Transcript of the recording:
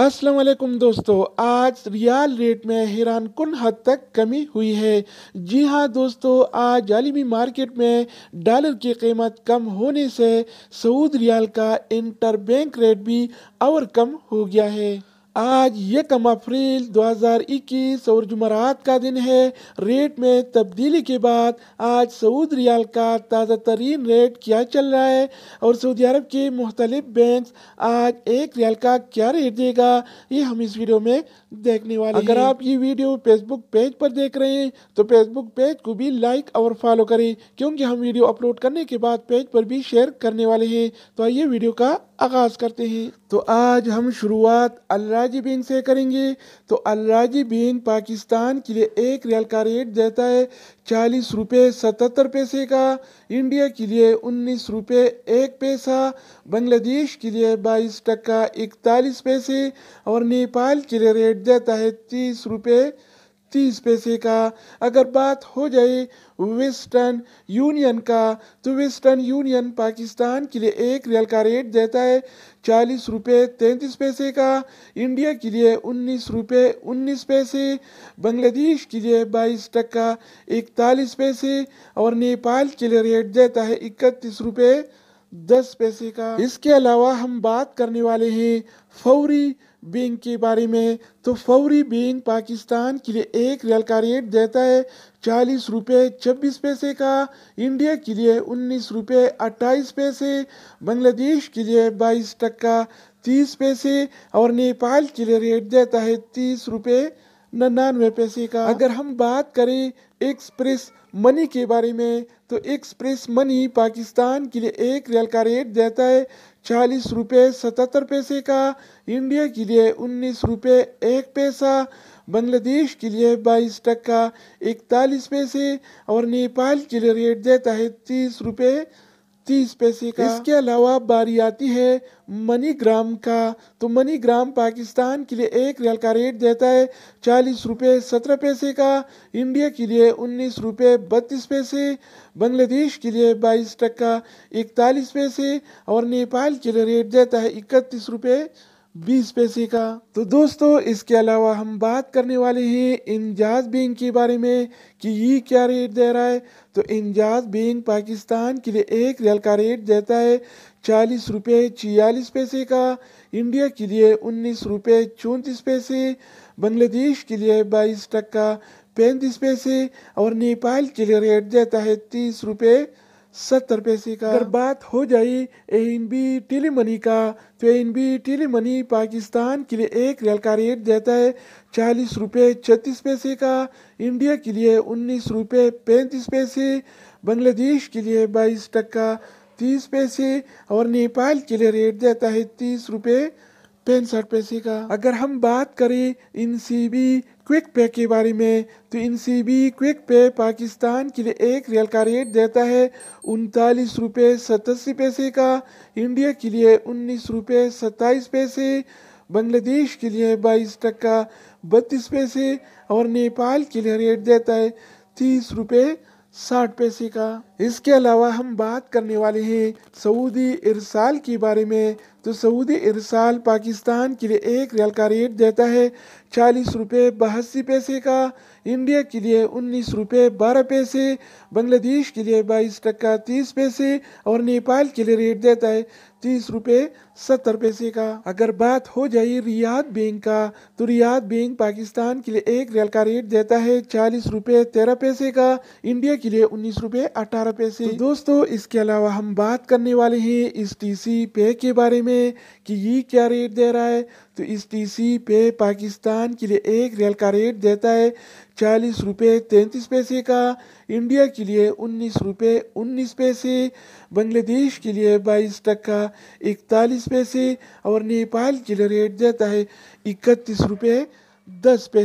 अस्सलाम वालेकुम दोस्तों आज रियाल रेट में हैरान कन हद तक कमी हुई है जी हाँ दोस्तों आज आलमी मार्केट में डॉलर की कीमत कम होने से सऊद रियाल का इंटरबैंक रेट भी और कम हो गया है आज यकम अप्रैल 2021 और जुमरात का दिन है रेट में तब्दीली के बाद आज सऊद रियाल का ताज़ा तरीन रेट क्या चल रहा है और सऊदी अरब के मुख्तलिफ बैंक आज एक रियाल का क्या रेट देगा ये हम इस वीडियो में देखने वाले अगर आप ये वीडियो फेसबुक पेज पर देख रहे हैं तो फेसबुक पेज को भी लाइक और फॉलो करें क्योंकि हम वीडियो अपलोड करने के बाद पेज पर भी शेयर करने वाले हैं तो आइए वीडियो का आगाज़ करते हैं तो आज हम शुरुआत अल्लाह बीन से करेंगे तो अलराजी बीन पाकिस्तान के लिए एक रियल का रेट देता है चालीस रुपये सतहत्तर पैसे का इंडिया के लिए उन्नीस रुपये एक पैसा बांग्लादेश के लिए बाईस टक्का इकतालीस पैसे और नेपाल के लिए रेट देता है तीस रुपये तीस पैसे का अगर बात हो जाए वेस्टर्न यूनियन का तो वेस्टर्न यूनियन पाकिस्तान के लिए एक रियल का रेट देता है चालीस रुपये तैंतीस पैसे का इंडिया के लिए उन्नीस रुपये उन्नीस पैसे बांग्लादेश के लिए बाईस टक्का इकतालीस पैसे और नेपाल के लिए रेट देता है इकतीस रुपये दस पैसे का इसके अलावा हम बात करने वाले हैं फौरी बिंग के बारे में तो फौरी बिंग पाकिस्तान के लिए एक रियल का रेट देता है चालीस रुपये छब्बीस पैसे का इंडिया के लिए उन्नीस रुपये अट्ठाईस पैसे बांग्लादेश के लिए बाईस टक्का तीस पैसे और नेपाल के लिए रेट देता है तीस रुपये नन्यानवे पैसे का अगर हम बात करें एक्सप्रेस मनी के बारे में तो एक्सप्रेस मनी पाकिस्तान के लिए एक रियल का रेट देता है चालीस रुपये सतहत्तर पैसे का इंडिया के लिए उन्नीस रुपये एक पैसा बांग्लादेश के लिए बाईस टक्का इकतालीस पैसे और नेपाल के लिए रेट देता है तीस रुपये तीस पैसे का इसके अलावा बारी आती है मनी ग्राम का तो मनी ग्राम पाकिस्तान के लिए एक रियल का रेट देता है चालीस रुपये सत्रह पैसे का इंडिया के लिए उन्नीस रुपये बत्तीस पैसे बांग्लादेश के लिए बाईस टक्का इकतालीस पैसे और नेपाल के लिए रेट देता है इकतीस रुपये बीस पैसे का तो दोस्तों इसके अलावा हम बात करने वाले हैं इंजाज बैंक के बारे में कि ये क्या रेट दे रहा है तो इंजाज बैंक पाकिस्तान के लिए एक रियल का रेट देता है चालीस रुपये छियालीस पैसे का इंडिया के लिए उन्नीस रुपये चौंतीस पैसे बांग्लादेश के लिए बाईस टक्का पैंतीस पैसे और नेपाल के लिए रेट देता है तीस रुपये सत्तर पैसे का अगर बात हो जाए एन बी टेली मनी का तो N B tele money Pakistan के लिए एक रियल का रेट देता है चालीस रुपये छत्तीस पैसे का इंडिया के लिए उन्नीस रुपये पैंतीस पैसे बांग्लादेश के लिए बाईस टक्का तीस पैसे और नेपाल के लिए रेट देता है तीस रुपये पेन शर्ट का अगर हम बात करें इन सी बी क्विक पे के बारे में तो इन सी बी क्विक पे पाकिस्तान के लिए एक रियल का रेट देता है उनतालीस रुपये सतासी पैसे का इंडिया के लिए उन्नीस रुपये सत्ताईस पैसे बांग्लादेश के लिए बाईस टक्का बत्तीस पैसे और नेपाल के लिए रेट देता है तीस रुपये साठ पैसे का इसके अलावा हम बात करने वाले हैं सऊदी इरसाल के बारे में तो सऊदी इरसाल पाकिस्तान के लिए एक रियल का रेट देता है चालीस रुपये बहासी पैसे का इंडिया के लिए उन्नीस रुपये बारह पैसे बांग्लादेश के लिए बाईस टक्का तीस पैसे और नेपाल के लिए रेट देता है तीस रुपये सत्तर पैसे का अगर बात हो जाए रियाद बैंक का तो रियाद बैंक पाकिस्तान के लिए एक रियल का रेट देता है चालीस रुपये तेरह पैसे का इंडिया के लिए उन्नीस रुपये अठारह ज़्यादा पैसे तो दोस्तों इसके अलावा हम बात करने वाले हैं इस टीसी पे के बारे में कि ये क्या रेट दे रहा है तो इस टीसी पे पाकिस्तान के लिए एक रेल का रेट देता है चालीस रुपये तैंतीस पैसे का इंडिया के लिए उन्नीस रुपये उन्नीस पैसे बांग्लादेश के लिए बाईस टक्का इकतालीस पैसे और नेपाल के लिए रेट देता है इकतीस रुपये दस पैसे